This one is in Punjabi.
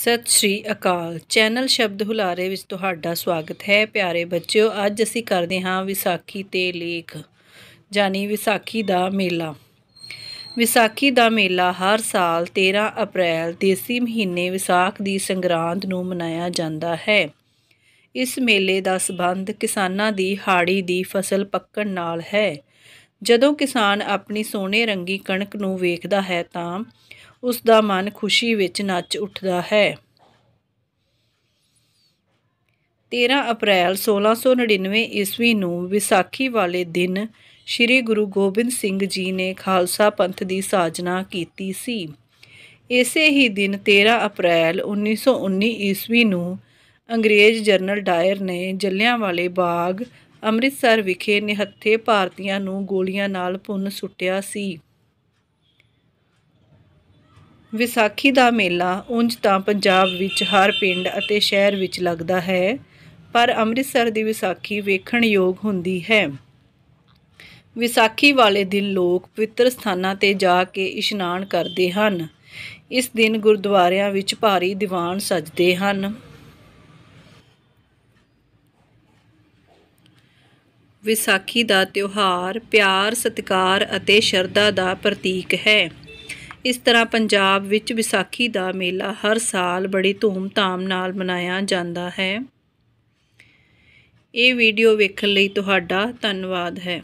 ਸਤਿ ਸ਼੍ਰੀ ਅਕਾਲ ਚੈਨਲ ਸ਼ਬਦ ਹੁਲਾਰੇ ਵਿੱਚ ਤੁਹਾਡਾ ਸਵਾਗਤ ਹੈ ਪਿਆਰੇ ਬੱਚਿਓ ਅੱਜ ਅਸੀਂ ਕਰਦੇ ਹਾਂ ਵਿਸਾਖੀ ਤੇ ਲੇਖ ਜਾਨੀ ਵਿਸਾਖੀ ਦਾ ਮੇਲਾ ਵਿਸਾਖੀ ਦਾ ਮੇਲਾ ਹਰ ਸਾਲ 13 ਅਪ੍ਰੈਲ ਦੇਸੀ ਮਹੀਨੇ ਵਿਸਾਖ ਦੀ ਸੰਗਰਾਂਦ ਨੂੰ ਮਨਾਇਆ ਜਾਂਦਾ ਹੈ ਇਸ ਮੇਲੇ ਦਾ ਸਬੰਧ ਕਿਸਾਨਾਂ ਦੀ ਹਾੜੀ ਦੀ ਫਸਲ ਪੱਕਣ ਨਾਲ ਹੈ ਜਦੋਂ ਕਿਸਾਨ ਆਪਣੀ ਸੋਨੇ ਰੰਗੀ ਕਣਕ ਨੂੰ ਵੇਖਦਾ ਹੈ ਤਾਂ ਉਸ ਦਾ ਮਨ ਖੁਸ਼ੀ ਵਿੱਚ ਨੱਚ ਉੱਠਦਾ ਹੈ 13 ਅਪ੍ਰੈਲ 1699 ਈਸਵੀ ਨੂੰ ਵਿਸਾਖੀ ਵਾਲੇ ਦਿਨ ਸ੍ਰੀ ਗੁਰੂ ਗੋਬਿੰਦ ਸਿੰਘ ਜੀ ਨੇ ਖਾਲਸਾ ਪੰਥ ਦੀ ਸਾਜਨਾ ਕੀਤੀ ਸੀ ਇਸੇ ਹੀ ਦਿਨ 13 ਅਪ੍ਰੈਲ 1919 ਈਸਵੀ ਨੂੰ ਅੰਗਰੇਜ਼ ਜਨਰਲ ਡਾਇਰ ਨੇ ਜੱਲਿਆਂਵਾਲੇ ਬਾਗ ਅੰਮ੍ਰਿਤਸਰ ਵਿਖੇ ਨਿਹੱਥੇ ਭਾਰਤੀਆਂ ਨੂੰ ਗੋਲੀਆਂ ਨਾਲ ਪੁੰਨ ਸੁੱਟਿਆ ਸੀ ਵਿਸਾਖੀ ਦਾ ਮੇਲਾ ਉਂਝ ਤਾਂ ਪੰਜਾਬ ਵਿੱਚ ਹਰ ਪਿੰਡ ਅਤੇ ਸ਼ਹਿਰ ਵਿੱਚ ਲੱਗਦਾ ਹੈ ਪਰ ਅੰਮ੍ਰਿਤਸਰ ਦੀ ਵਿਸਾਖੀ ਵੇਖਣ ਯੋਗ ਹੁੰਦੀ ਹੈ ਵਿਸਾਖੀ ਵਾਲੇ ਦਿਨ ਲੋਕ ਪਵਿੱਤਰ ਸਥਾਨਾਂ ਤੇ ਜਾ ਕੇ ਇਸ਼ਨਾਨ ਕਰਦੇ ਹਨ ਇਸ ਦਿਨ ਗੁਰਦੁਆਰਿਆਂ ਵਿੱਚ ਭਾਰੀ ਦੀਵਾਨ ਸਜਦੇ ਹਨ ਵਿਸਾਖੀ ਦਾ ਤਿਉਹਾਰ ਪਿਆਰ ਸਤਿਕਾਰ ਅਤੇ ਸ਼ਰਧਾ ਦਾ ਪ੍ਰਤੀਕ ਹੈ ਇਸ ਤਰ੍ਹਾਂ ਪੰਜਾਬ ਵਿੱਚ ਵਿਸਾਖੀ ਦਾ ਮੇਲਾ ਹਰ ਸਾਲ ਬੜੀ ਧੂਮ-ਧਾਮ ਨਾਲ ਮਨਾਇਆ ਜਾਂਦਾ ਹੈ ਇਹ ਵੀਡੀਓ ਵੇਖਣ ਲਈ ਤੁਹਾਡਾ ਧੰਨਵਾਦ ਹੈ